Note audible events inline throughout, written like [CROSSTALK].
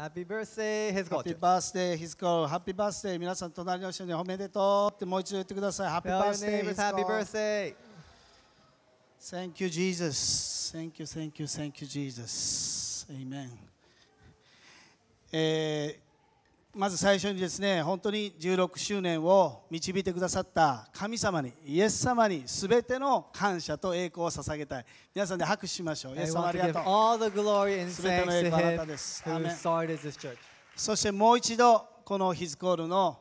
Happy birthday, Happy birthday, Happy birthday, 皆さん隣の人におめでとうってもう一度言ってください。Happy birthday, Happy birthday. Thank you, Jesus. Thank you, thank you, thank you, Jesus. Amen. えー eh, まず最初にですね本当に16周年を導いてくださった神様にイエス様にすべての感謝と栄光を捧げたい皆さんで拍手しましょうイエス様ありがとうすべての栄光あなたですそしてもう一度このヒズコールの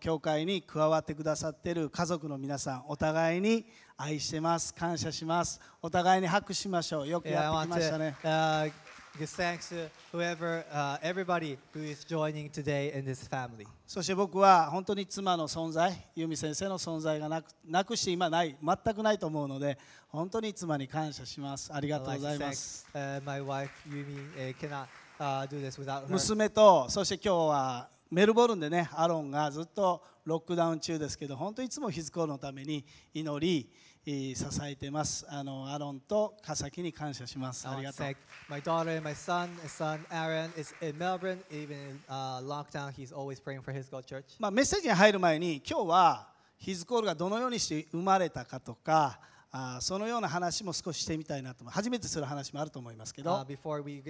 教会に加わってくださっている家族の皆さんお互いに愛してます感謝しますお互いに拍手しましょうよくやってきましたね、yeah, Give thanks to whoever,、uh, everybody who is joining today in this family. そして僕は本当に妻の存在、由美先生の存在がなくなくして今ない、全くないと思うので、本当に妻に感謝します。ありがとうございます。娘と、そして今日はメルボルンでね、アロンがずっとロックダウン中ですけど、本当にいつもヒズコのために祈り、支えてますあのアロンとカサキに感謝しますありがとう My daughter and my son, son Aaron is in Melbourne even in、uh, lockdown he's always praying for his God church まあメッセージに入る前に今日はヒズコールがどのようにして生まれたかとかあそのような話も少ししてみたいなと初めてする話もあると思いますけど、また今日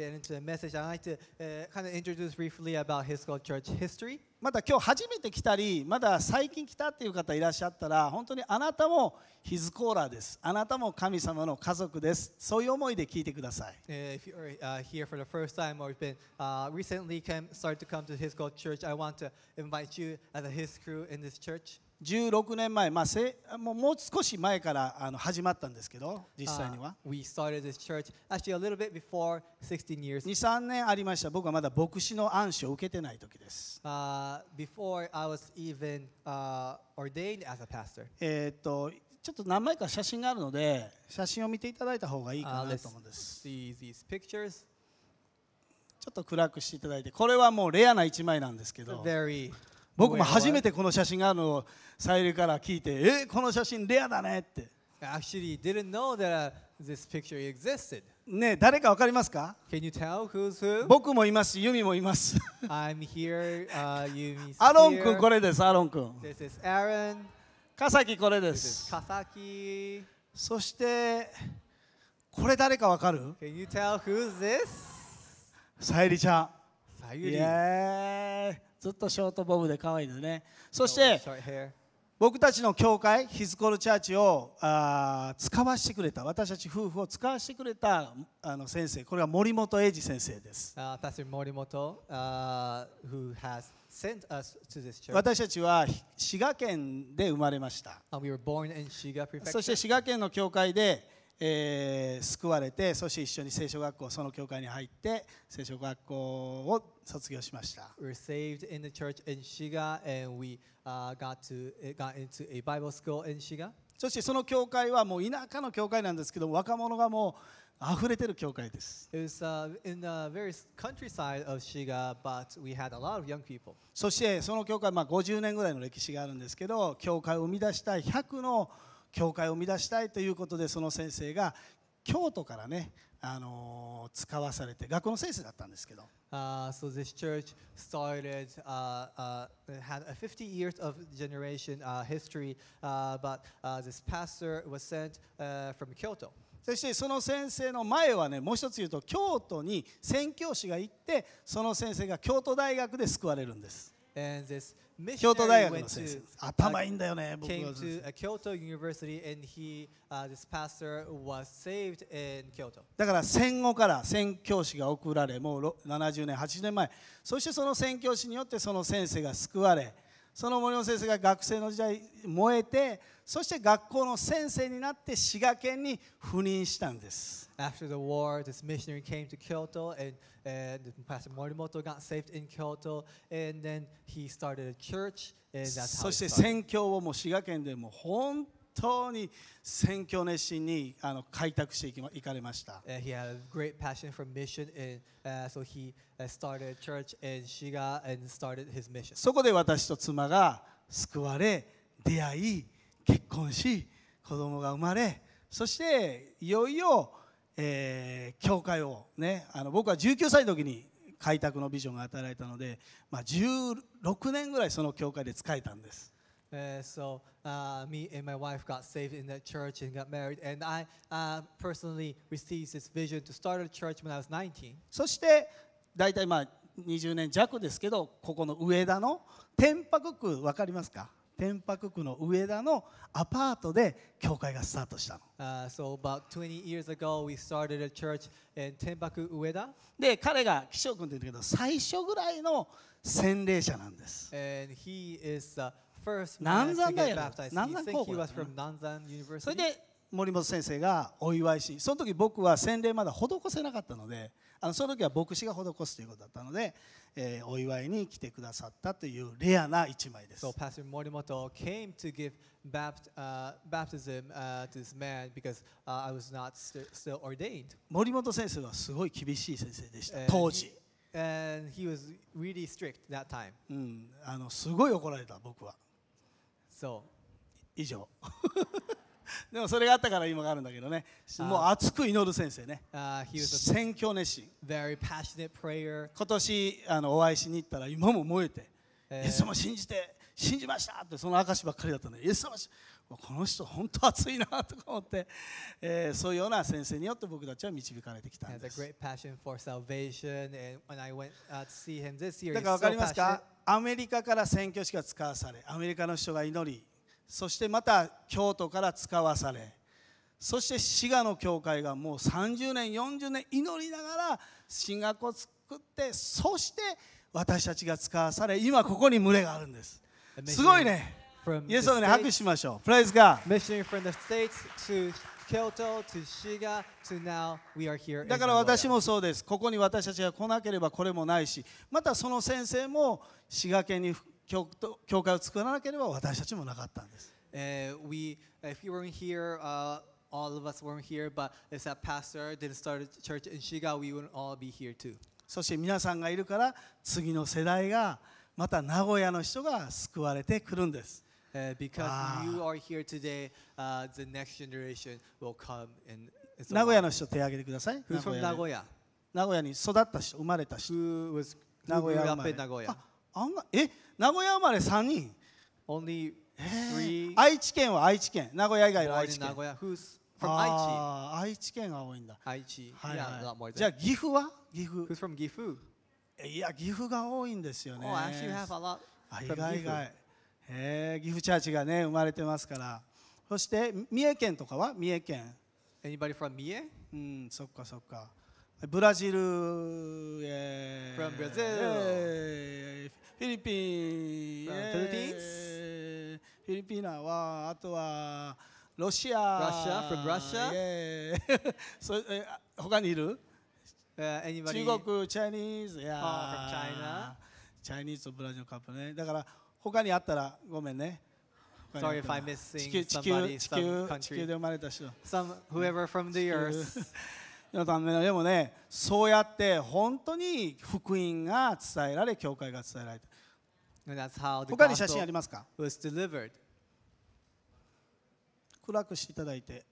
初めて来たりまだ最近来たっていう方いらっしゃったら本当にあなたもヒズコーラですあなたも神様の家族ですそういう思いで聞いてください16年前、まあ、せもう少し前からあの始まったんですけど、実際には。Uh, we started this church actually a little bit before 16 years. 2、3年ありました。僕はまだ牧師の暗視を受けてない時です。Uh, before I was even、uh, ordained as a pastor. えっと、ちょっと何枚か写真があるので、写真を見ていただいた方がいいかなと思うんです。Uh, see these pictures. ちょっと暗くしていただいて、これはもうレアな1枚なんですけど。Very 僕も初めてこの写真があのさゆりから聞いてえこの写真レアだねって Actually, didn't know that this picture existed. ね誰かわかりますか Can you tell who's who? 僕もいますし、ユミもいます。I'm here,、uh, Yumi's here. アロン君これです、アロン君。This is Aaron. カサキこれです。カサキ。そして、これ誰かわかる Can you tell who's this? さゆりちゃん。あゆり。ずっとショートボブで可愛いでね。そして、僕たちの教会、ヒズコルチャーチをあ使わせてくれた、私たち夫婦を使わせてくれたあの先生、これは森本英二先生です。Uh, 森本、uh, who has sent us to this church. 私たちは滋賀県で生まれました。we were born in そして滋賀県の教会で、えー、救われてそして一緒に聖書学校その教会に入って聖書学校を卒業しました。We were saved in the church in Shiga and we、uh, got, to, got into a Bible school in Shiga. そしてその教会はもう田舎の教会なんですけど若者がもう溢れてる教会です。It was、uh, in the very countryside of Shiga, but we had a lot of young people. そしてその教会、まあ、50年ぐらいの歴史があるんですけど教会を生み出した100の教会教会を生み出したいということでその先生が京都からね、あの使わされて学校の先生だったんですけど。Uh, so this church started, uh, uh, had a 50 years of generation uh, history, uh, but uh, this pastor was sent uh, from Kyoto. そしてその先生の前はねもう一つ言うと京都に宣教師が行ってその先生が京都大学で救われるんです。京都大学の先生頭いいんだよね僕は京都 o t o u n i v e r s s a v e d in だから戦後から宣教師が送られもう70年80年前そしてその宣教師によってその先生が救われその森本先生が学生の時代燃えてそして学校の先生になって滋賀県に赴任したんです。After the war, this missionary came to Kyoto and, and Pastor Morimoto got saved in Kyoto and then he started a church and that's how そして宣教をもう滋賀県でも本当に宣教熱心にあの開拓していき行かれました。そこで私と妻が救われ、出会い、結婚し、子供が生まれ、そしていよいよ、えー、教会を、ね、あの僕は19歳の時に開拓のビジョンが与えられたので、まあ、16年ぐらいその教会で使えたんです。Uh, so uh, me and my wife got saved in that church and got married. And I uh, personally received this vision to start a church when I was 19. そして大体まあ20年弱ですけど、ここの上田の天白区わかりますか？天白区の上田のアパートで教会がスタートしたの。Uh, so about 20 years ago we started a church in 天白上田。で彼が希少君って言うんだけど、最初ぐらいの洗礼者なんです。And he is、uh, 南山だよ。南山高校それで森本先生がお祝いしその時僕は洗礼まだ施せなかったのであのその時は牧師が施すということだったので、えー、お祝いに来てくださったというレアな一枚です。So bapt,、i s m uh, to this man because、uh, I was not st still ordained. 森本先生はすごい厳しい先生でした、当時。And he was really strict that time. うん、あのすごい怒られた僕は。そう以上 [LAUGHS] でもそれがあったから今があるんだけどね。もう熱く祈る先生ね。選挙熱心。今年あのお会いしに行ったら今も燃えて、えー、イエス様信じて、信じましたってその証ばっかりだったので、イエス様この人本当熱いなとか思って、えー、そういうような先生によって僕たちは導かれてきたんです。だから分かりますかアメリカから選挙しか使わされアメリカの人が祈りそしてまた京都から使わされそして滋賀の教会がもう30年40年祈りながら進学を作ってそして私たちが使わされ今ここに群れがあるんですすごいねイエス様に拍手しましょうプレイズガーだから私もそうです。ここに私たちが来なければこれもないし、またその先生も滋賀県に教教会を作らなければ私たちもなかったんです。Uh, we, if you weren't here, uh, all of us weren't here, but if that pastor didn't start a church in Shiga, we wouldn't all be here too. そして皆さんがいるから次の世代がまた名古屋の人が救われてくるんです。Uh, because you are here today, uh, the next generation will come and 名古屋の人手を挙げてください。名 who's 古 from 屋で Nagoya? 名古屋に育った人、生まれた人。Who was who 名古 grew 屋生 up まれ in。Nagoya? あんなえ名古屋生まれ3人。Only へ three ー born 愛知県は愛知県。名古屋以外の愛 in 知県。Nagoya. Who's from Aichi? あー愛知県が多いんだ。Aichi. はい Yeah, a lot は more い、じゃあ than. 岐阜は岐阜 Who's from Gifu? いや岐阜が多いんですよね。Oh, I actually have a lot あ意 from 外意 Gifu. 外えー、岐阜チャーチがね生まれてますからそして三重県とかは三重県 Anybody from 三重うんそっかそっかブラジル、え From Brazil、フィリピン、From、えー、フィリピンはあとはロシア Russia, from Russia、[LAUGHS] そ他にいる、uh, anybody? 中国、チャイニーズ、yeah. oh, from China チャイニーズとブラジルカップねだから他にあったらごめんね。Sorry if I'm missing somebody, some country. 地球で生まれた人。Some, w h でもね、そうやって本当に福音が伝えられ、教会が伝えられた。他に写真ありますか暗くしていただいて。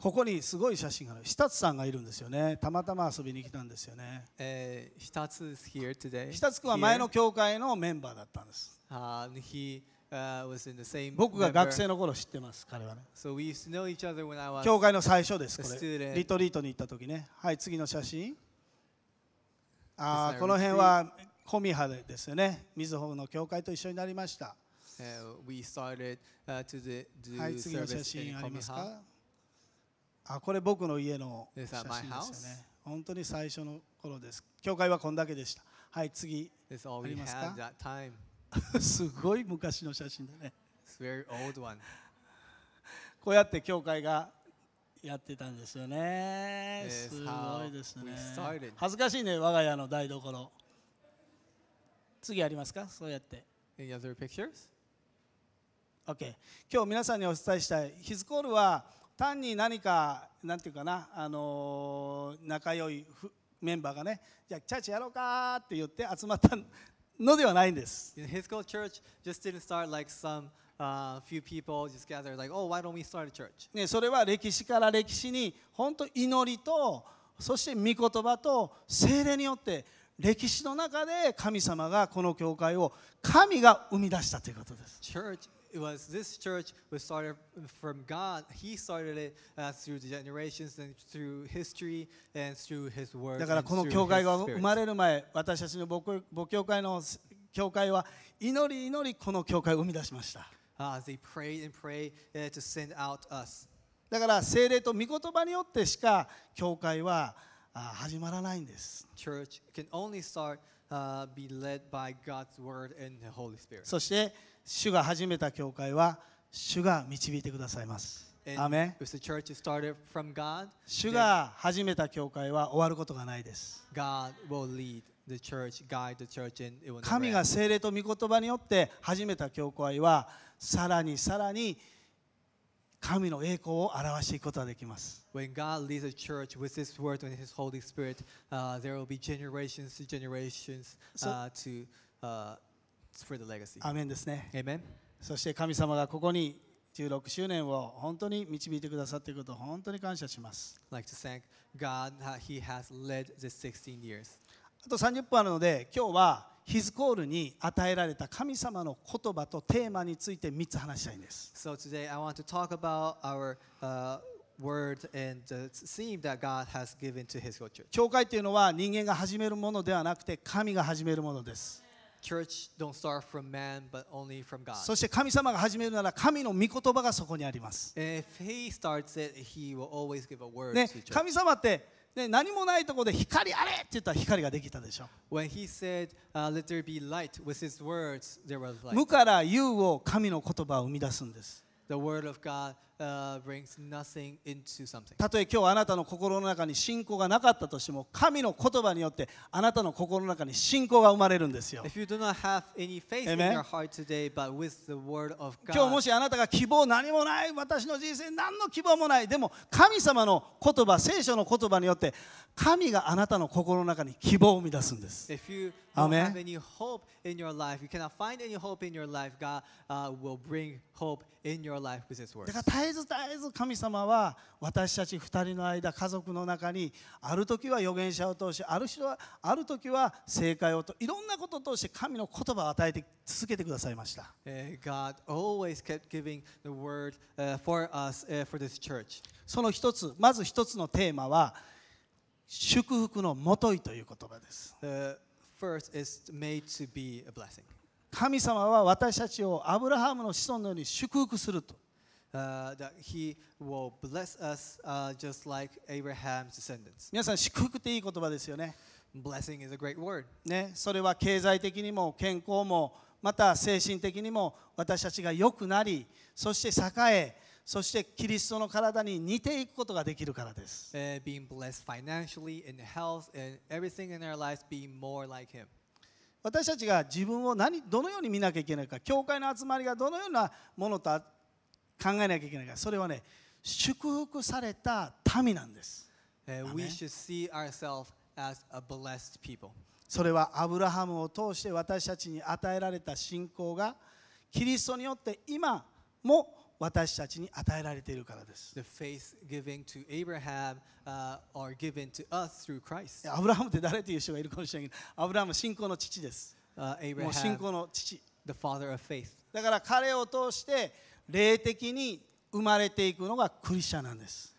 ここにすごい写真がある。日立さんがいるんですよね。たまたま遊びに来たんですよね。えー、日立日立君は前の教会のメンバーだったんです。u he, uh, was in the same 僕が学生の頃知ってます、彼はね。So、we used to know each other when I was 教会の最初です、これ。リトリートに行った時ね。はい、次の写真。あこの辺は小見派ですよね。みずほの教会と一緒になりました。Uh, we started, uh, to the, t はい、次の写真ありますかあこれ僕の家の写真ですよね本当に最初の頃です教会はこんだけでしたはい次ありますか [LAUGHS] [LAUGHS] すごい昔の写真だね [LAUGHS] こうやって教会がやってたんですよねすごいですね恥ずかしいね我が家の台所次ありますかそうやって Any other pictures? OK 今日皆さんにお伝えしたいヒズコールは単に何か何て言うかな、あのー、仲良いメンバーがねじゃあチャーチやろうかって言って集まったのではないんです。His c l church just didn't start like some uh, few people just gathered like, oh, why don't we start a church? ね、それは歴史から歴史に本当祈りとそして御言葉と精霊によって歴史の中で神様がこの教会を神が生み出したということです。Church it was this church was started from God. He started it、uh, through the generations and through history and through His word. だからこの教会が生まれる前、私たちの母母教会の教会は祈り祈りこの教会を生み出しました。Uh, they prayed and prayed、uh, to send out us. だから聖霊と御言葉によってしか教会は始まらないんです。Church can only start、uh, be led by God's word and the Holy Spirit. そして主が始めた教会は主が導いてくださいます。アメン主が始めた教会は終わることがないです。神が聖霊と御言葉によって始めた教会はさらにさらに神の栄光を表していくことができます。When God leads a church with His Word and His Holy Spirit,、uh, there will be generations to generations、uh, to、uh, アメンですね。a m e そして神様がここに16周年を本当に導いてくださっていることを本当に感謝します。Like、to thank God he has led this 16 years. あと30分あるので今日はヒズコールに与えられた神様の言葉とテーマについて3つ話したいんです。教会というのは人間が始めるものではなくて神が始めるものです。m a そして神様が始めるなら神の御言葉がそこにあります。It, ね、神様って、ね、何もないところで光あれって言ったら光ができたでしょ。Said, uh, words, 無から有を神の言葉を生み出すんです。The word o God たとえ今日あなたの心の中に信仰がなかったとしても神の言葉によってあなたの心の中に信仰が生まれるんですよ。a y g o 今日もしあなたが希望何もない私の人生何の希望もないでも神様の言葉聖書の言葉によって神があなたの心の中に希望を生み出すんです。a n e n 絶えず神様は私たち2人の間家族の中にある時は預言者を通しある人はある時は正解をといろんなことを通して神の言葉を与えて続けてくださいました。God always kept giving the word for us for this church. その一つまず一つのテーマは祝福のもといという言葉です。The first is made to be a blessing. 神様は私たちをアブラハムの子孫のように祝福すると。uh, that he will bless us uh, just like Abraham's descendants. 皆さん祝福っていい言葉ですよね。Blessing is a great word. ね、それは経済的にも健康もまた精神的にも私たちが良くなり、そして栄え、そしてキリストの体に似ていくことができるからです。u being blessed financially, in health, and everything in our lives being more like Him. 私たちが自分を何どのように見なきゃいけないか、教会の集まりがどのようなものと考えなきゃいけないからそれはね祝福された民なんです。We should see ourselves as a blessed people. それはアブラハムを通して私たちに与えられた信仰がキリストによって今も私たちに与えられているからです。The faith g i v n to Abraham、uh, are given to us through Christ. アブラハムって誰という人がいるかもしれないけど、アブラハム信仰の父です。Uh, Abraham, もう信仰の父。The father of faith. だから彼を通して、霊的に生まれていくのがクリスチャンなんです。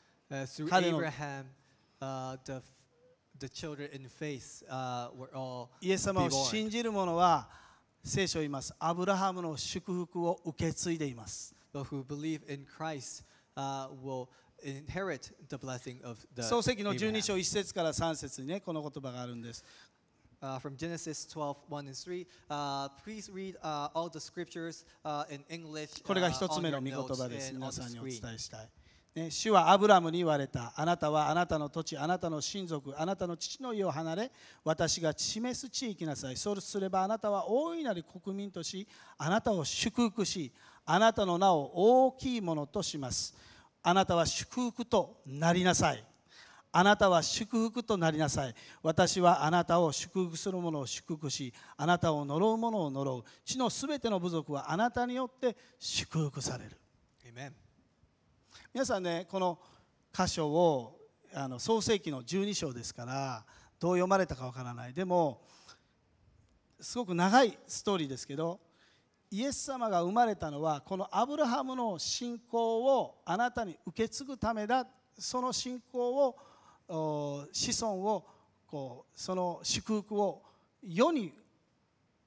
イエス様を信じる者は聖書を言います。アブラハムの祝福を受け継いでいます。創世記の12章1節から3節に、ね、この言葉があるんです。uh, from Genesis 12, 1 and 3. Uh, please read uh, all the scriptures uh, in English. Uh, これが一つ目の御言葉です。皆さんにお伝えしたい。ね、主はアブラムに言われた。あなたはあなたの土地、あなたの親族、あなたの父の家を離れ、私が示す地域なさい。そうすればあなたは大いなる国民とし、あなたを祝福し、あなたの名を大きいものとします。あなたは祝福となりなさい。あなたは祝福となりなさい。私はあなたを祝福する者を祝福し、あなたを呪う者を呪う。地のすべての部族はあなたによって祝福される。皆さんね、この箇所をあの創世紀の12章ですから、どう読まれたかわからない。でも、すごく長いストーリーですけど、イエス様が生まれたのは、このアブラハムの信仰をあなたに受け継ぐためだ。その信仰を子孫をこうその祝福を世に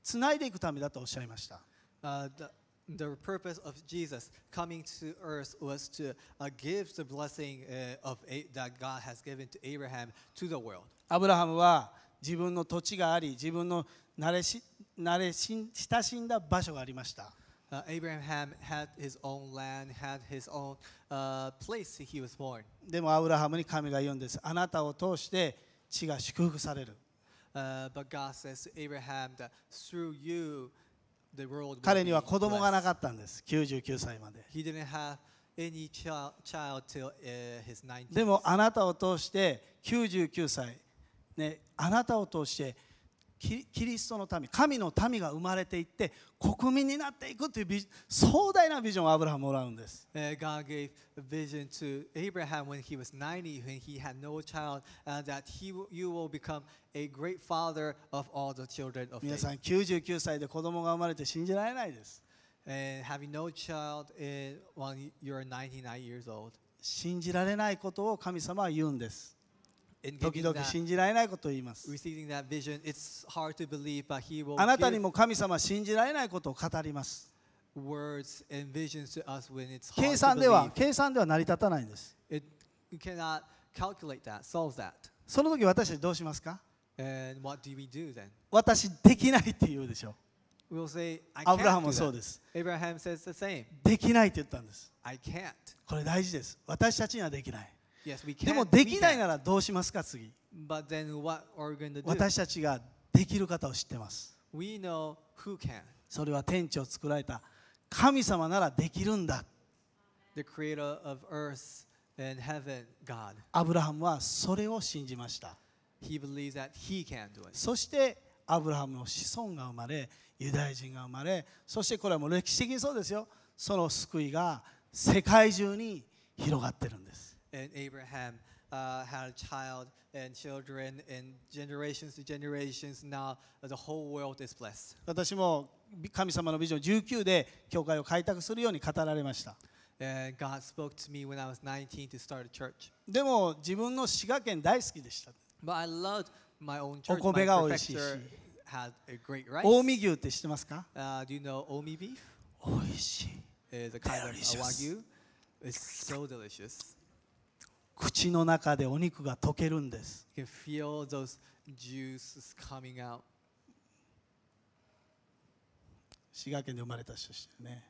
つないでいくためだとおっしゃいました。Uh, the The purpose of Jesus coming to earth was to uh, give the blessing uh, of a, that God has given to Abraham to the world. アブラハムは自分の土地があり、自分の慣れし慣れし親しんだ場所がありました。でもアブラハムに神が言うんです。あなたを通して地が祝福される。彼には子供がなかったんです。99歳まで。でもあなたを通して99歳、ね、あなたを通してキリストの民神の民が生まれていって国民になっていくというビ壮大なビジョンをアブラハムもらうんです。God gave a vision to Abraham when he was 90, when he had no child, and that he, you will become a great father of all the children of 皆さん99歳で子供が生まれて信じられないです。And having no child when you're 99 years old. 信じられないことを神様は言うんです。時々信じられないことを言います。あなたにも神様信じられないことを語ります。計算では計算では成り立たないんです。その時私たちどうしますか私できないって言うでしょ。う。アブラハムもそうです。できないって言ったんです。これ大事です。私たちにはできない。でもできないならどうしますか次私たちができる方を知ってますそれは天地を作られた神様ならできるんだ The creator of earth and heaven, God. アブラハムはそれを信じました he believes that he can do it. そしてアブラハムの子孫が生まれユダヤ人が生まれそしてこれはもう歴史的にそうですよその救いが世界中に広がってるんです and Abraham uh, had a child and children and generations to generations. Now the whole world is blessed. 私も神様のビジョン19で教会を開拓するように語られました。でも自分の滋賀県大好きでした。But I loved my own church. お米が美味しいし。h a 牛って知ってますか、uh, do you know 美味しい。It's a kind of wagyu. It's so delicious. 口の中でお肉が溶けるんです。You can feel those juices coming out. 滋賀県で生まれた人でしたね。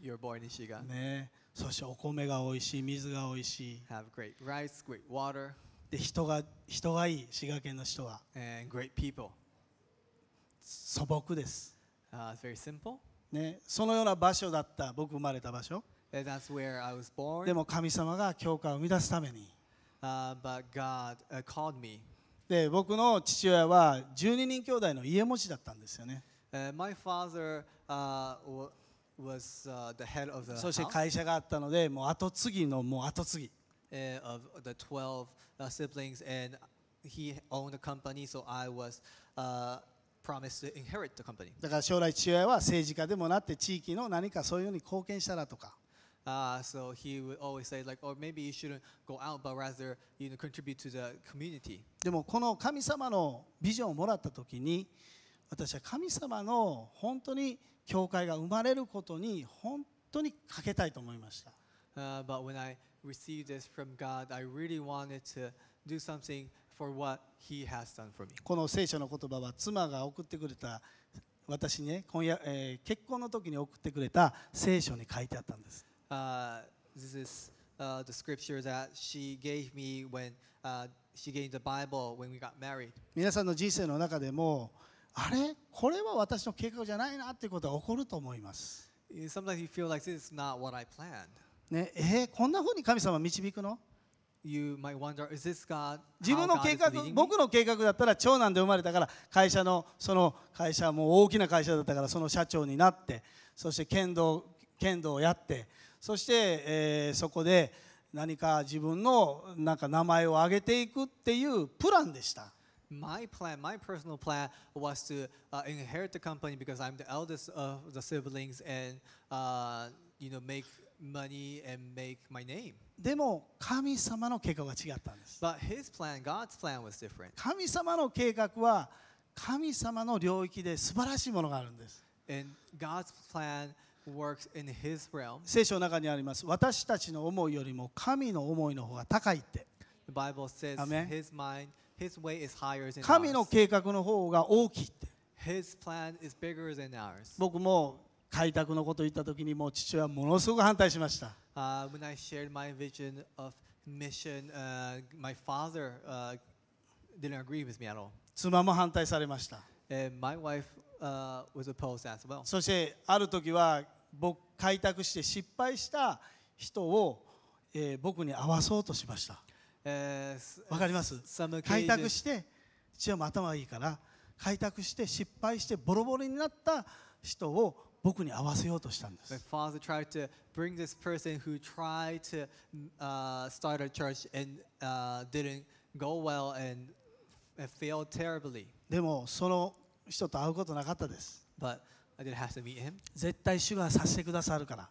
You're born in 滋賀。ね。そしてお米が美味しい、水が美味しい。Have great rice, great water. で人が人がいい、滋賀県の人は。And great people. 素朴です。Uh, it's very simple. ね、そのような場所だった僕生まれた場所。でも神様が教会を生み出すために。Uh, but God, uh, called me. で僕の父親は12人兄弟の家持ちだったんですよね。Uh, my father, uh, was, uh, the head of the そして会社があったのでもう後継ぎのもう後継ぎ。Uh, of the 12 uh, siblings and he owned a company so I was、uh, promised to inherit the company. だから将来父親は政治家でもなって地域の何かそういうのに貢献したらとか。Uh, so he would always say, like, or maybe you shouldn't go out, but rather you know, contribute to the community. でもこの神様のビジョンをもらった時に私は神様の本当に教会が生まれることに本当にかけたいと思いました。Uh, but when I received this from God, I really wanted to do something for what He has done for me. この聖書の言葉は妻が送ってくれた私にね今夜、えー、結婚の時に送ってくれた聖書に書いてあったんです。uh, this is uh, the scripture that she gave me when uh, she gave the Bible when we got married. 皆さんの人生の中でもあれこれは私の計画じゃないなっていうことが起こると思います。Sometimes you feel like this is not what I planned. ね、えー、こんなふうに神様導くの You might wonder, is this God? 自分の計画僕の計画だったら長男で生まれたから会社のその会社も大きな会社だったからその社長になってそして剣道剣道をやってそして、えー、そこで何か自分のなんか名前を挙げていくっていうプランでした。My plan, my personal plan was to、uh, inherit the company because I'm the eldest of the siblings and、uh, you know, make money and make my name. でも神様の計画は違ったんです。But his plan, God's plan was different. 神様の計画は神様の領域で素晴らしいものがあるんです。And God's plan works in his realm. 聖書の中にあります。私たちの思いよりも神の思いの方が高いって。The Bible says his mind, his way is higher than ours. 神の計画の方が大きいって。His plan is bigger than ours. 僕も開拓のことを言った時にもう父親はものすごく反対しました。Uh, when I shared my vision of mission, uh, my father uh, didn't agree with me at all. 妻も反対されました。And my wife uh, was opposed as well. そしてある時は僕開拓して失敗した人を、えー、僕に合わそうとしましたわ、えー、かります開拓して父は頭がいいから開拓して失敗してボロボロになった人を僕に合わせようとしたんです。My father tried to bring this person who tried to、uh, start a church and、uh, didn't go well and failed terribly. でもその人と会うことなかったです。But 絶対主がさせてくださるから。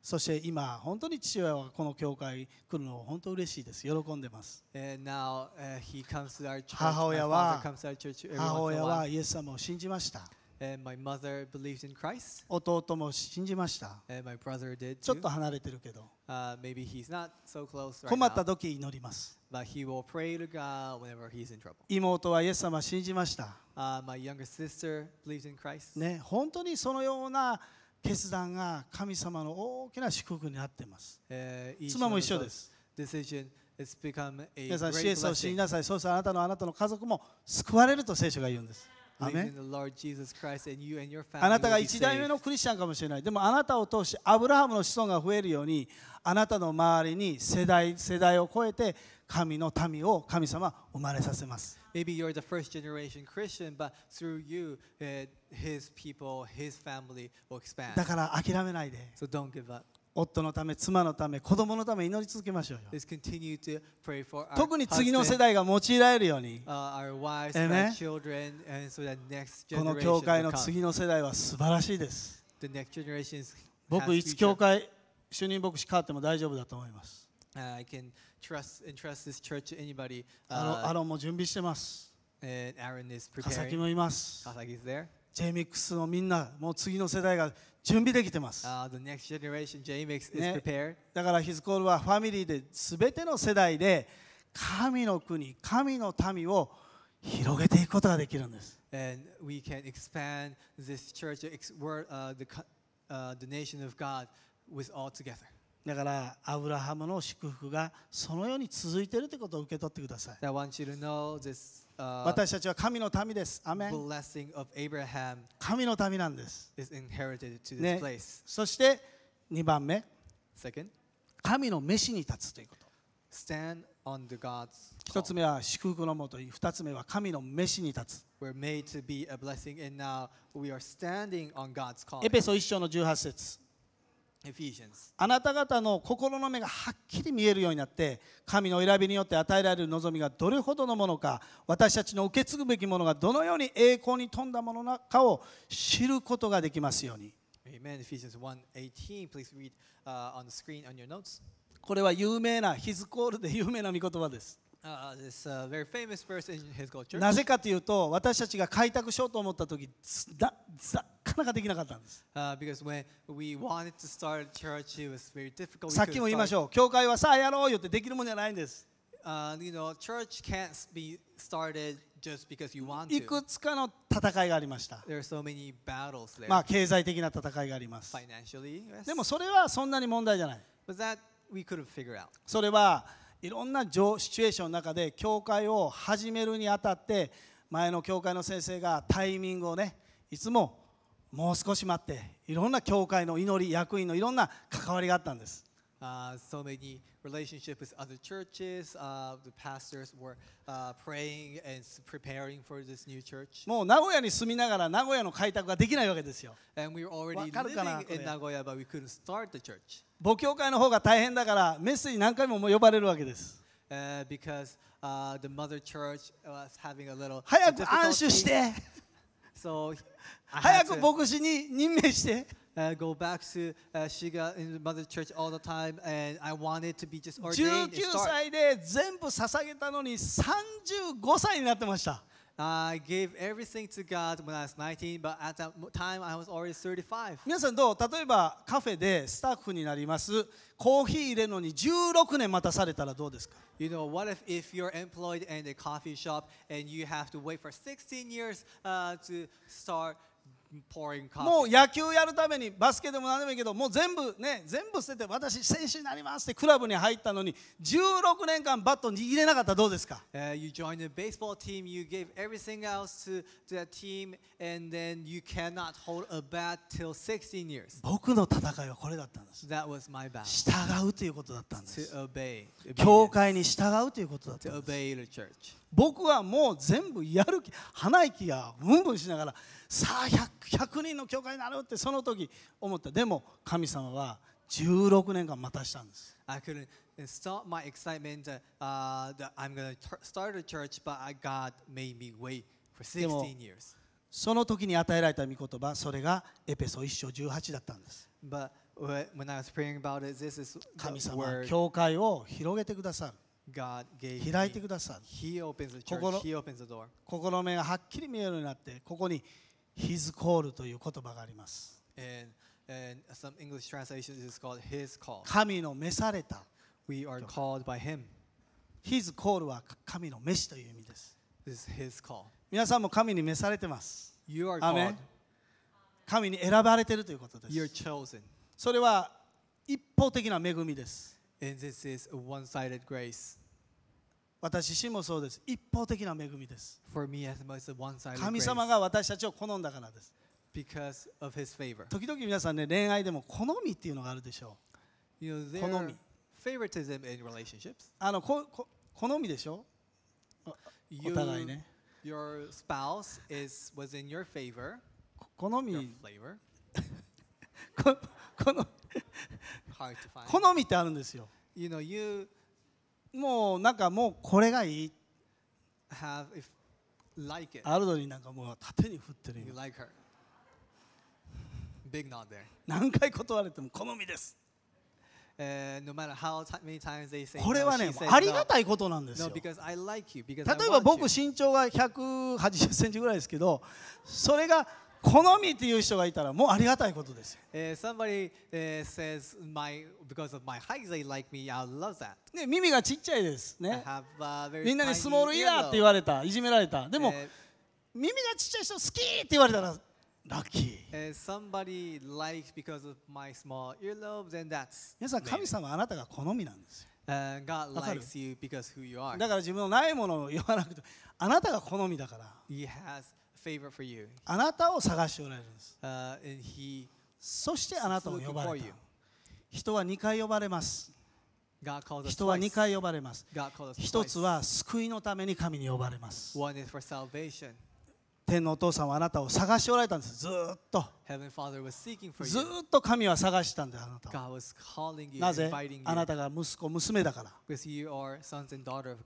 そして今、本当に父親はこの教会に来るのを本当嬉しいです。喜んでます。Now, uh, 母親は母親はイエス様を信じました。My mother believed in Christ. 弟も信じました。My brother did too. ちょっと離れてるけど。Uh, maybe he's not so close right now. 困った時祈ります。But he will pray to God whenever he's in trouble. 妹はイエス様信じました。Uh, my younger sister believes in Christ. ね、本当にそのような決断が神様の大きな祝福になっています。Uh, 妻も一緒です。Decision 皆さん、シエスを信じなさい。そうするとあなたのあなたの家族も救われると聖書が言うんです。あなたが1代目のクリスチャンかもしれない。でもあなたを通してアブラハムの子孫が増えるようにあなたの周りに世代世代を超えて神の民を神様生まれさせます。Maybe you're the first generation Christian, but through you,、uh, his people, his family will expand. だから諦めないで。So don't give up. 夫のため、妻のため、子供のため祈り続けましょうよ。特に次の世代が用いられるように、この教会の次の世代は素晴らしいです。僕、いつ教会、主任牧師変わっても大丈夫だと思います。アロンも準備してます。サキもいます。ジェミックスのみんな、もう次の世代が準備できてます。だから、ヒズコールはファミリーですべての世代で神の国、神の民を広げていくことができるんです。だから、アブラハムの祝福がそのように続いてるといこと受け取ってください。私たちは神の民です。アメン神の民なんです。ね、そして2番目、神の召しに立つということ。一つ目は祝福のもとに、二つ目は神の召しに立つ。エペソ一章の18節あなた方の心の目がはっきり見えるようになって神の選びによって与えられる望みがどれほどのものか私たちの受け継ぐべきものがどのように栄光に富んだものかを知ることができますように。これは有名なヒズコールで有名な御言葉です。なぜかというと私たちが開拓しようと思った時なかなかできなかったんです。さっきも言いましょう教会はさあやろうよってできるもんじゃないんです。いくつかの戦いがありました。まあ経済的な戦いがあります。でもそれはそんなに問題じゃない。それはいろんなシチュエーションの中で教会を始めるにあたって前の教会の先生がタイミングをねいつももう少し待っていろんな教会の祈り役員のいろんな関わりがあったんです Uh, so many relationship with other churches. Uh, the pastors were uh, praying and preparing for this new church. もう名古屋に住みながら名古屋の開拓ができないわけですよ。And we were already living in Nagoya, but we couldn't start the church 母教会の方が大変だからメッセージ何回も呼ばれるわけです。uh, because uh, the mother church was having a little 早く difficulty. 安守して、So [LAUGHS] I 早 had く to, 牧師に任命して、uh, go back to uh, Shiga in the mother church all the time, and I wanted to be just ordained. 19歳て全部捧けたのに I gave everything to God when I was 19, but at that time I was already 35. 皆さんどう例えばカフェでスタッフになります。コーヒー入れるのに16年待たされたらどうですか You know, what if, if you're employed in a coffee shop and you have to wait for 16 years、uh, to start もう野球やるためにバスケでも何でもいいけどもう全部ね全部捨てて私選手になりますってクラブに入ったのに16年間バットに入れなかったらどうですか、uh, You joined a baseball team, you gave everything else to that team and then you cannot hold a bat till 16 years 僕の戦いはこれだったんです That was my bat 従うということだったんです To obey 教会に従うということだったんです To obey the church 僕はもう全部やる気鼻息がブンブンしながらさあ 100, 100人の教会になるってその時思ったでも神様は16年間待たしたんです。I couldn't stop my excitement that, uh, that I'm going to start a church, but God made me wait for 16 years. その時に与えられた御言葉、それがエペソ1章18だったんです。But when I was praying about it, this is 神様は教会を広げてくださる。開いてくださる心心目がはっきり見えるようになってここに「His Call」という言葉があります and, and some English translations is called His Call 神の召された We are called by Him His Call は神の召しという意味です This is His Call 皆さんも神に召されてます You are called 神に選ばれているということです You're chosen それは一方的な恵みです And this is a one-sided grace 私自身もそうです。一方的な恵みです。神様が私たちを好んだからです。Because of his favor. 時々皆さんね、恋愛でも好みっていうのがあるでしょう。You know, 好み。Favoritism in relationships. あのここ好みでしょお互いね。Your spouse is, was in your favor. 好み。Your flavor. ここの好みってあるんですよ。You know, you もうなんかもうこれがいい。Have if like it. アルドリーなんかもう縦に振ってる You よ。like her. Big nod there. 何回断れても好みです。Uh, no matter how ti- many times they say これ no, はね she、says ありが no. たいことなんですよ No,。because I like you. Because 例 I えば want 僕 you. 身長が180センチぐらいですけどそれが好みっていう人がいたらもうありがたいことです。耳がちっちゃいです、ね。みんなにスモールイヤーって言われた、いじめられた。でも、耳がちっちゃい人好きって言われたらラッキー。Like、earlobe, 皆さん、maybe. 神様あなたが好みなんですよ。だから自分のないものを言わなくて、あなたが好みだから。He s favor for you. あなたを探しておられるんです。Uh, he そしてあなたを呼ばれた。人は2回呼ばれます。人は2回呼ばれます。一つは救いのために神に呼ばれます。天のお父さんはあなたを探しておられたんですずっとずっと神は探したんだあなたなぜあなたが息子娘だから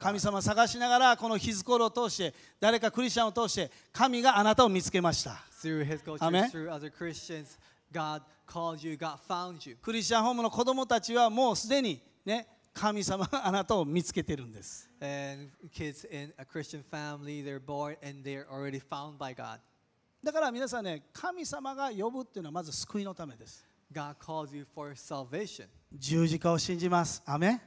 神様探しながらこの日ズコールを通して誰かクリスチャンを通して神があなたを見つけましたアメクリスチャンホームの子供たちはもうすでにね神様があなたを見つけてるんです。Family, だから皆さんね、神様が呼ぶっていうのはまず救いのためです。God calls you for salvation. 十字架を信じます。アメ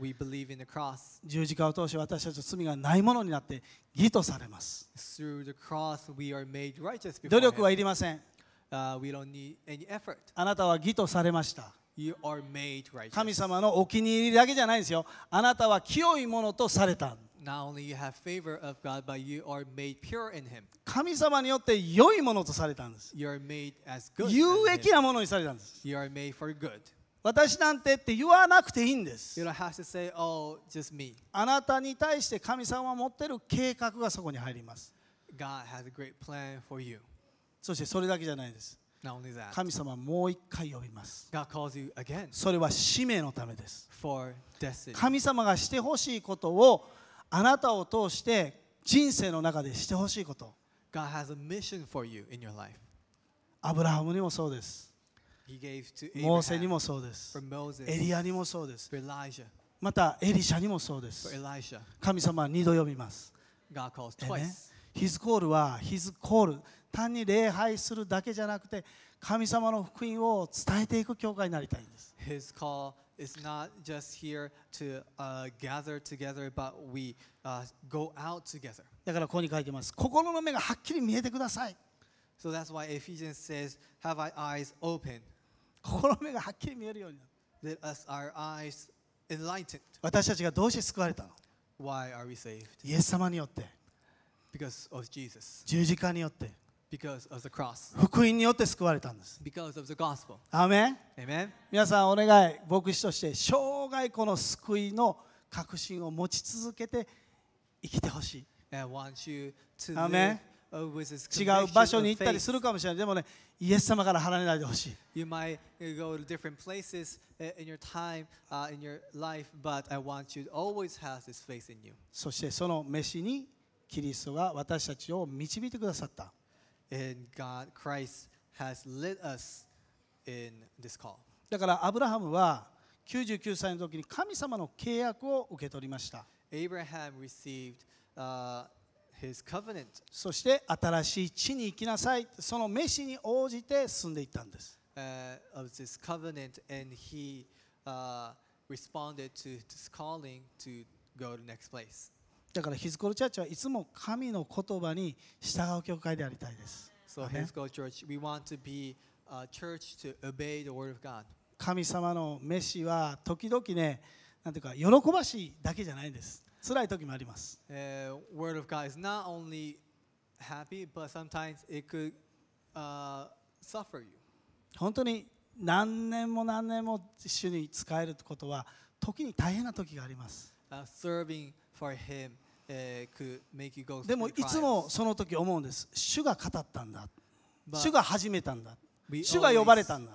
We believe in the cross. 十字架を通して私たちの罪がないものになって義とされます。Through the cross, we are made righteous before 努力はいりません。Uh, we don't need any effort. あなたは義とされました。神様のお気に入りだけじゃないんですよ。あなたは清いものとされた。神様によって良いものとされたんです。有益なものにされたんです。私なんてって言わなくていいんです。Say, oh, あなたに対して神様は持っている計画がそこに入ります。そしてそれだけじゃないです。神様はもう一回呼びます。それは使命のためです。神様がしてほしいことをあなたを通して人生の中でしてほしいこと。God has a mission for you in your life. アブラハムにもそうです。モーセにもそうです。エリアにもそうです。またエリシャにもそうです。神様は2度呼びます。ヒズコールはヒズコール単に礼拝するだけじゃなくて神様の福音を伝えていく教会になりたいんです。His call is not just here to、uh, gather together, but we、uh, go out together. だからここに書いてます。心の目がはっきり見えてください。So that's why Ephesians says, Have our eyes open. 心の目がはっきり見えるように Let us our eyes enlightened. 私たちがどうして救われたの Why are we saved? イエス様によって。Because of Jesus. 十字架によって。福音によって救われたんです。あめ。皆さん、お願い、牧師として生涯この救いの確信を持ち続けて生きてほしい。アメ違う場所に行ったりするかもしれない。でもね、イエス様から離れないでほしい。そしてその飯にキリストが私たちを導いてくださった。in God, Christ has led us in this call. だからアブラハムは99歳の時に神様の契約を受け取りました。Abraham received、uh, his covenant. そして新しい地に行きなさい。その召しに応じて進んでいったんです。Uh, of this covenant, and he、uh, responded to this calling to go to the next place. だからヒズコルチャーチはいつも神の言葉に従う教会でありたいです。So, Hizkol Church, we want to be a church to obey the word of God. 神様の飯は時々ね、なんていうか、喜ばしいだけじゃないんです。辛い時もあります。Uh, word of God is not only happy, but sometimes it could、uh, suffer you. 本当に何年も何年も主に使えることは、時に大変な時があります。Uh, serving for Him でもいつもその時思うんです。主が語ったんだ。主が始めたんだ。主が呼ばれたんだ。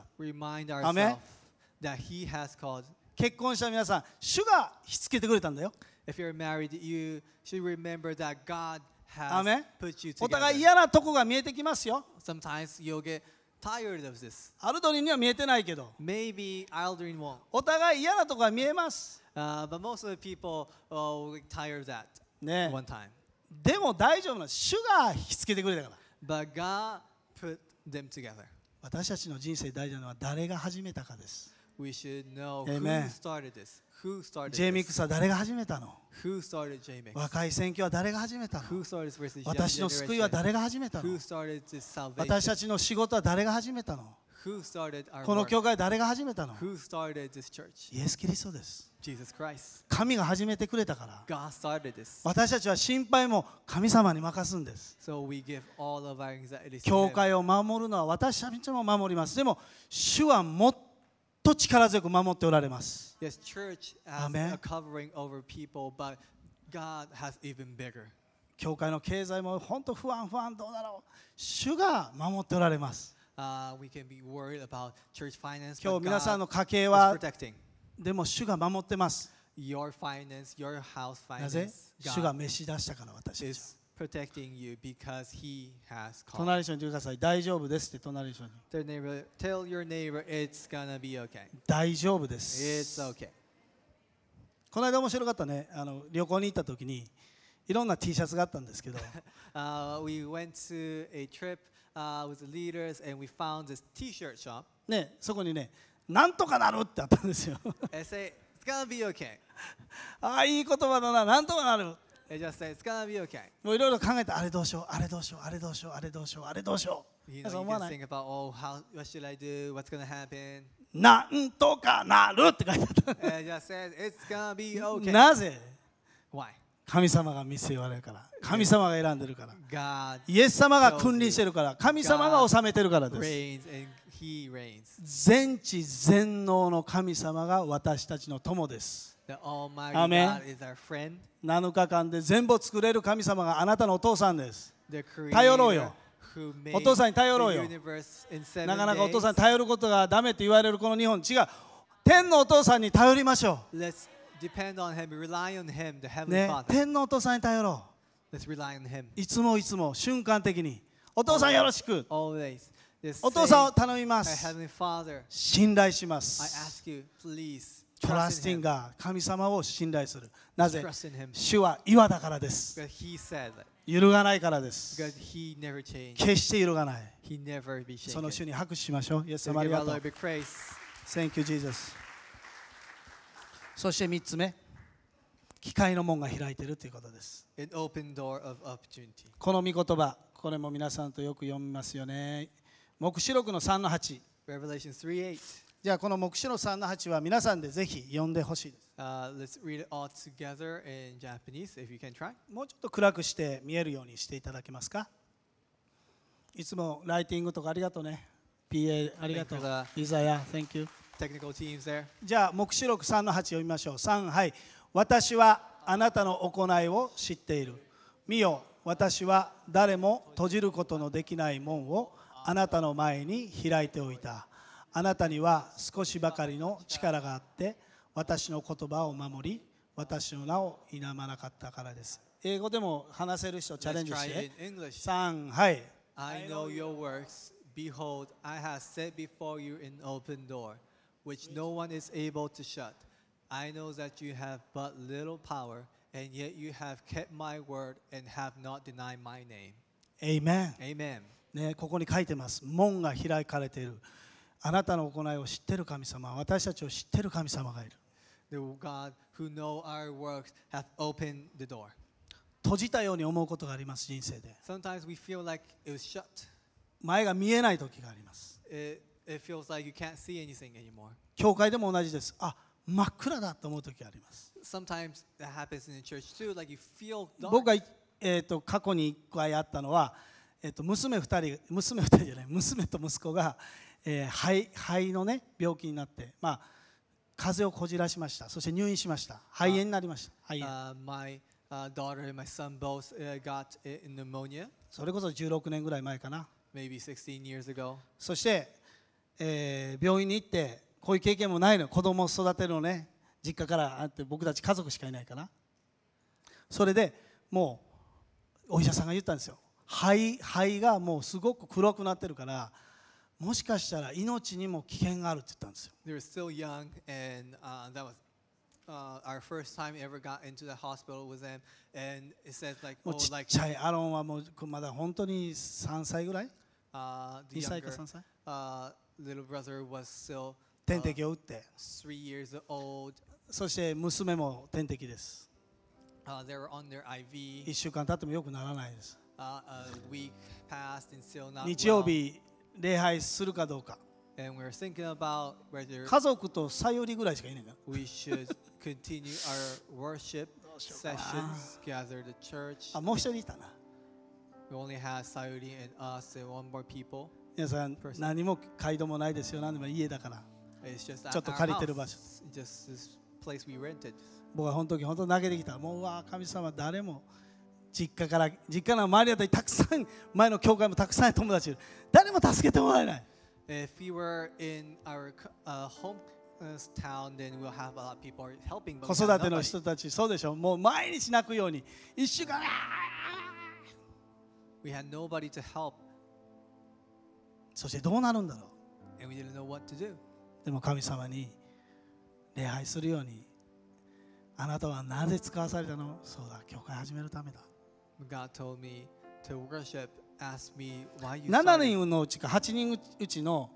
アメ結婚した皆さん、主がひつけてくれたんだよ。m a お互い嫌なとこが見えてきますよ。Tired of this. アルドリンには見えてないけど。Maybe お互い嫌なとこが見えます。Uh, but most people, oh, tired that. ね、one time. でも大丈夫な主が引きつけてくれたから。But God put them together. 私たちの人生大事なのは誰が始めたかです。We should know who started this. Who started ジェイミックスは誰が始めたの who started 若い選挙は誰が始めたの私の救いは誰が始めたの私たちの仕事は誰が始めたのこの教会誰が始めたのイエス・キリストです。神が始めてくれたから私たちは心配も神様に任すんです、教会を守るのは私たちも守りますでも主はもっと力強く守っておられます y e 教会の経済も本当不安不安どうだろう主が守っておられます今日皆さんの家計はでも主が守ってます。Your finance, your house finance, なぜ主が召し出したから私たち protecting you because he has called. 隣の人に言ってください。大丈夫ですって隣の人に。Tell, neighbor, tell your neighbor it's gonna be okay. 大丈夫です。It's okay. この間面白かったね。あの旅行に行った時にいろんな T シャツがあったんですけど。uh, we went to a trip、uh, with the leaders and we found this T-shirt shop. ね、そこにね。なんとかなるってあったんですよ。[LAUGHS] Say, okay. [LAUGHS] ああ、いい言葉だな、なんとかなる。Say, okay. もういろいろ考えて、あれどうしよう、あれどうしよう、あれどうしよう、あれどうしよう、あれどうしよう。[LAUGHS] なんとかなるって書いてあった。なぜ Why? 神様が見せられるから神様が選んでるからイエス様が君臨してるから神様が治めてるからです全知全能の神様が私たちの友ですアメン7日間で全部作れる神様があなたのお父さんです頼ろうよお父さんに頼ろうよなかなかお父さんに頼ることがダメって言われるこの日本違う天のお父さんに頼りましょう天のお父さんに頼ろう。いつもいつも瞬間的にお父さんよろしく。お父さんを頼みます。信頼します。トラスティンが神様を信頼する。なぜ主は岩だからです。揺るがないからです。決して揺るがない。その主に拍手しましょう。そして3つ目機会の門が開いているということです。この御言葉、これも皆さんとよく読みますよね。目視録の3の8。じゃあこの目視の3の8は皆さんでぜひ読んでほしいです。もうちょっと暗くして見えるようにしていただけますかいつもライティングとかありがとうね。PA ありがとう。イザヤ、Thank you。technical teams there. じゃあ、黙示録3の8読みましょう。3、はい。私はあなたの行いを知っている。見よ、私は誰も閉じることのできない門をあなたの前に開いておいた。あなたには少しばかりの力があって、私の言葉を守り、私の名を否まなかったからです。英語でも話せる人チャレンジして。三はい。I know your works. Behold, I have set before you an open door. which no one is able to shut. I know that you have but little power, and yet you have kept my word and have not denied my name. Amen. Amen. ね、ここに書いてます。門が開かれている。あなたの行いを知っている神様、私たちを知っている神様がいる。The God who know our works hath opened the door. 閉じたように思うことがあります、人生で。Sometimes we feel like it was shut. 前が見えない時があります。It 教会でも同じです。あ真っ暗だと思う時あります。僕が、えー、と過去に一回あったのは、えー、と娘二人、娘二人じゃない、娘と息子が、え肺肺の、ね、病気になって、まあ、風邪をこじらしました、そして入院しました、肺炎になりました。それこそ16年ぐらい前かな。そして、えー、病院に行ってこういう経験もないの子供を育てるのね実家からあって僕たち家族しかいないからそれでもうお医者さんが言ったんですよ肺肺がもうすごく黒くなってるからもしかしたら命にも危険があるって言ったんですよ。もうちっちゃいアロンはもうまだ本当に3歳ぐらい、uh, ?2 歳か3歳、uh, little brother was still 点滴を打って three years old. そして娘も点滴です Uh, they were on their IV. 1週間経ってもよくならないです Uh, a week passed and still not 日曜 well. 日礼拝するかどうか And we were thinking about whether 家族とさよりぐらいしかいないから we should continue our worship sessions, gather the church. あもう一人いたな We only had Sayuri and us and one more people. 皆さん何も街道もないですよ何でも家だからちょっと借りてる場所僕は本当に本当投げてきたもうわ神様誰も実家から実家の周りだったりたくさん前の教会もたくさん友達いる誰も助けてもらえない If we were in our、h o m e town, then we'll have a lot of people helping. 子育ての人たち、そうでしょ。もう毎日泣くように、一週間。We had nobody to help. そしてどうなるんだろうでも神様に礼拝するようにあなたはなぜ使わされたのそうだ教会始めるためだ7人のうちか8人うちの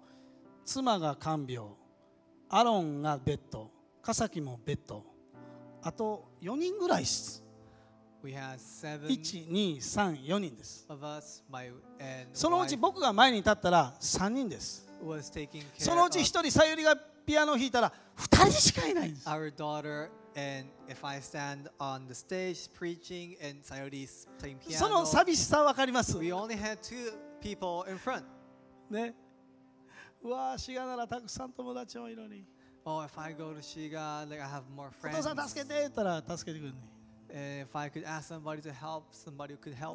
妻が看病アロンがベッドカサキもベッドあと4人ぐらいです1234人ですそのうち僕が前に立ったら3人ですそのうち1人さゆりがピアノを弾いたら2人しかいないですその寂しさは分かります we only had two people in front. ねうわーシガならたくさん友達もいるのにお父さん助けてって言ったら助けてくるのに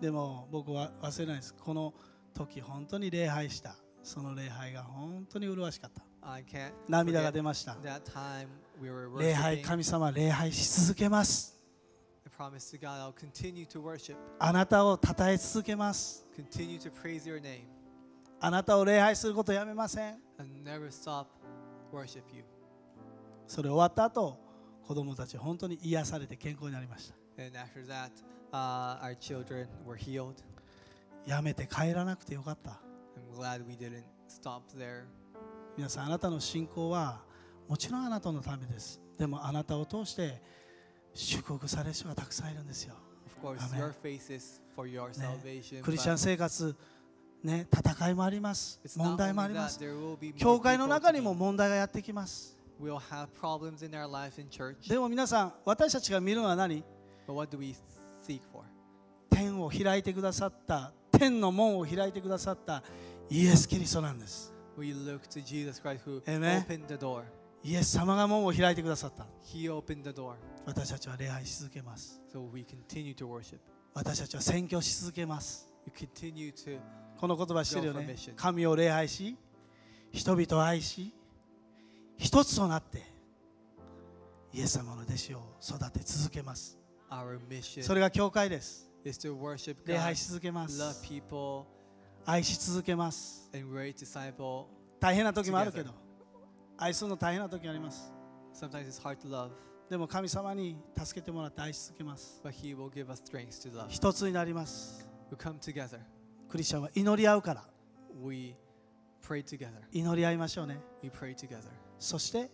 でも僕は忘れないです。この時本当に礼拝した。その礼拝が本当に麗しかった。涙が出ました。礼拝、神様、礼拝し続けます。あなたをたえ続けます。あなたを礼拝することやめません。それ終わった後、子供たち本当に癒されて健康になりました。やめて帰らなくてよかった。皆さん、あなたの信仰はもちろんあなたのためです。でもあなたを通して祝福される人がたくさんいるんですよ。クリスチャン生活、ね、戦いもあります。問題もあります。教会の中にも問題がやってきます。でも皆さん、私たちが見るのは何 what do we seek for? 天を開いてくださった天の門を開いてくださったイエス・キリストなんです。We look to Jesus Christ who opened the door. イエス様が門を開いてくださった。He opened the door. 私たちは礼拝し続けます。So、we continue to worship. 私たちは宣教し続けます。We continue to この言葉ってるよね。神を礼拝し、人々を愛し、一つとなって、イエス様の弟子を育て続けます。それが教会です。礼拝し続けます。愛し続けます。大変な時もあるけど、愛するの大変な時あります。でも神様に助けてもらって愛し続けます。一つになります。クリスチャンは祈り合うから。祈り合いましょうね。そして、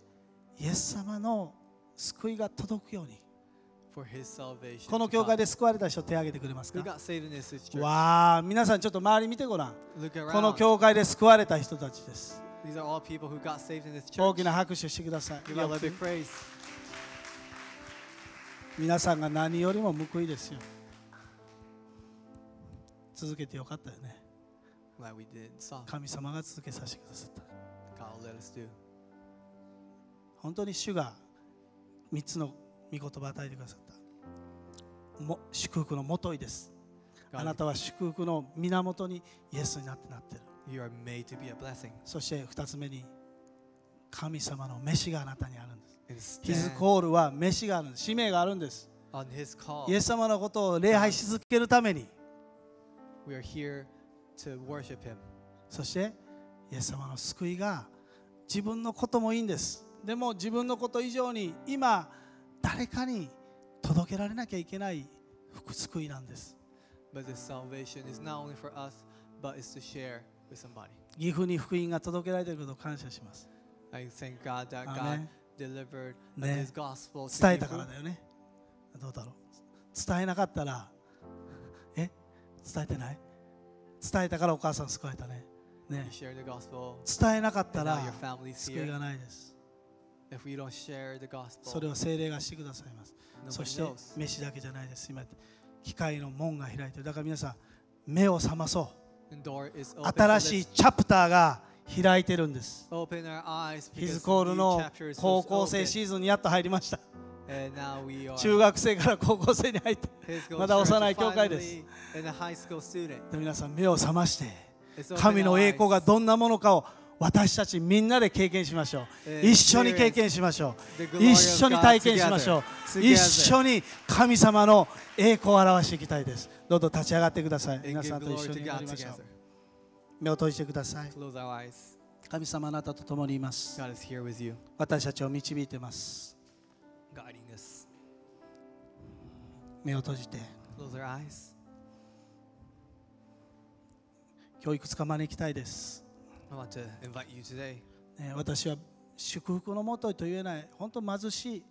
イエス様の救いが届くように。この教会で救われた人手を挙げてくれますかわあ皆さんちょっと周り見てごらんこの教会で救われた人たちです大きな拍手してください皆さんが何よりも報いですよ続けてよかったよね神様が続けさせてくださった本当に主が3つの御言葉を与えてくださったも祝福のもといですあなたは祝福の源にイエスになってなってる you are made to be a blessing. そして2つ目に神様のしがあなたにあるんです His call は飯があるんです使命があるんです On his call, イエス様のことを礼拝し続けるために we are here to worship him. そしてイエス様の救いが自分のこともいいんですでも自分のこと以上に今誰かに届けられなきゃいけない福救いなんです。岐阜に福音が届けられていることを感謝します。ね、伝えたからだよね。どうだろう伝えなかったら、え伝えてない伝えたからお母さん救われたね。ね伝えなかったら救いがないです。それを精霊がしてくださいますそして飯だけじゃないです今機械の門が開いてるだから皆さん目を覚まそう新しいチャプターが開いてるんですヒズコールの高校生シーズンにやっと入りました中学生から高校生に入ってまだ幼い教会です皆さん目を覚まして神の栄光がどんなものかを私たちみんなで経験しましょう一緒に経験しましょう一緒に体験しましょう一緒に神様の栄光を表していきたいですどうぞ立ち上がってください皆さんと一緒に祈りましょう目を閉じてください神様あなたと共にいます私たちを導いています目を閉じて今日いくつか招きたいです私は祝福のもとと言えない本当貧しい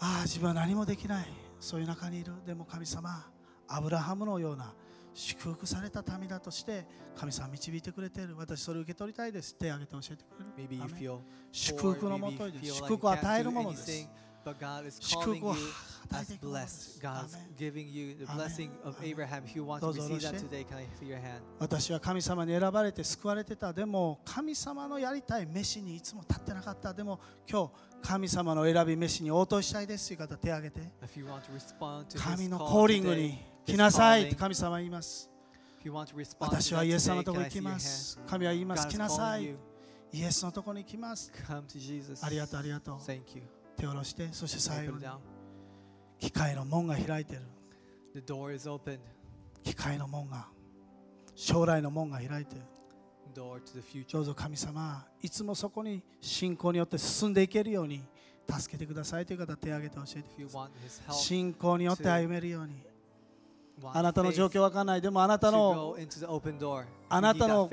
ああ自分は何もできないそういう中にいるでも神様アブラハムのような祝福された民だとして神様導いてくれている私それを受け取りたいです手を挙げて教えてくれる祝福のもとです祝福を与えるものです祝 u t God is c a l l g o d s giving you the blessing of Abraham. If you want to e e that today, can I e your hand? 私は神様に選ばれて救われてた。でも神様のやりたい飯にいつも立ってなかった。でも今日神様の選び飯に応答したいですという方手を挙げて神のコーリングに来なさいと神様は言います私はイエス様のところに行きます神は言います来なさいイエスのところに行きますありがとうありがとう手を下ろしてそして最後に機械の門が開いている The door is 機械の門が将来の門が開いているどうぞ神様いつもそこに信仰によって進んでいけるように助けてくださいという方手を挙げて教えてください信仰によって歩めるようにあなたの状況わかんないでもあなたのあなたの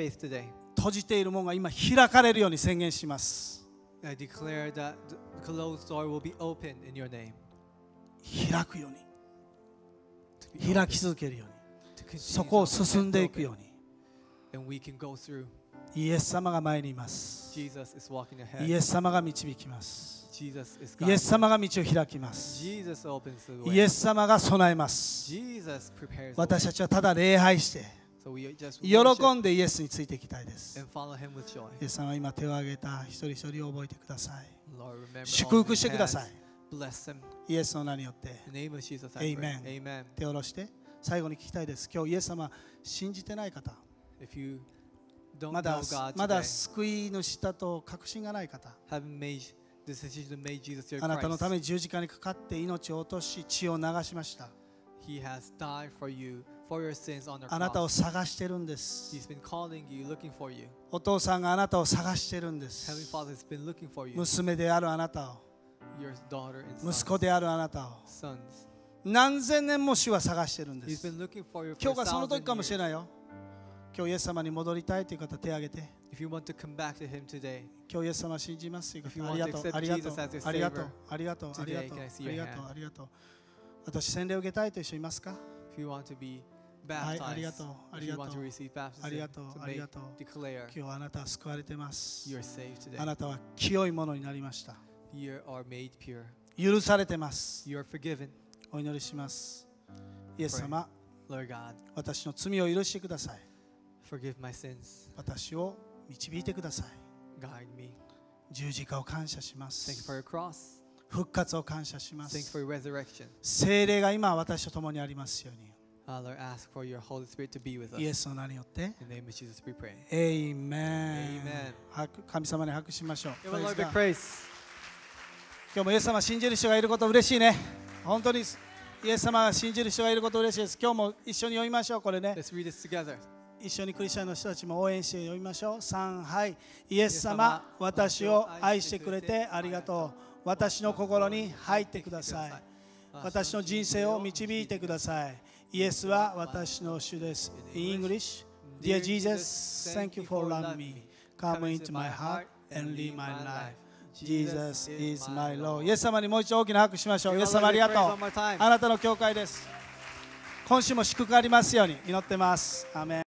閉じているも門が今開かれるように宣言します closed door will be o p e n in your name. 開くように開き続けるようにそこを進んでいくようにイエス様が前にいますイエス様が導きますイエス様が道を開きますイエス様が備えます私たちはただ礼拝して喜んでイエスについていきたいですイエス様は今手を挙げた一人一人を覚えてください祝福してください。イエスの名によって。エイメ手を下ろして、最後に聞きたいです。今日、イエス様、信じてない方。まだまだ救い主だと確信がない方。あなたのために十字架にかかって命を落とし血を流しました。He has died for you あなたを探してるんです。お父さんがあなたを探してるんです。娘であるあなたを。息子であるあなたを。何千年も主は探してるんです。今日がその時かもしれないよ。今日イエス様に戻りたいという方手を挙げて。t o to today, 今日イエス様信じますという方ありがとう、ありがとう、ありがとう、ありがとう、ありがとう、ありがとう、ありがとう。私、洗礼を受けたいという人いますか If you want to be baptized. はい、ありがとう、ありがとう、ありがとう、ありがとう。今日あなたは救われてます。あなたは清いものになりました。許されてます。お祈りします。イエス様、Lord God, 私の罪を許してください。Forgive my sins. 私を導いてください。Guide me. 十字架を感謝します。Thank you for your cross. 復活を感謝します。Thank you for your resurrection. 聖霊が今私と共にありますように。Uh, Lord, ask for your Holy Spirit to be with us. イエスの名によって。In the name of Jesus, we pray. Amen. Amen. 神様に拍手しましょう。Give Lord big praise. 今日もイエス様信じる人がいること嬉しいね。本当にイエス様が信じる人がいること嬉しいです。今日も一緒に読みましょう、これね。Let's read this together. 一緒にクリスチャンの人たちも応援して読みましょう。3、はい。イエス様、私を愛してくれてありがとう。私の心に入ってください。私の人生を導いてください。イエスは私の主です。In English, Dear Jesus, thank you for loving me. Come into my heart and live my life. Jesus is my Lord. イエス様にもう一度大きな拍手しましょう。イエス様ありがとう。あなたの教会です。今週も祝福ありますように祈ってます。アメン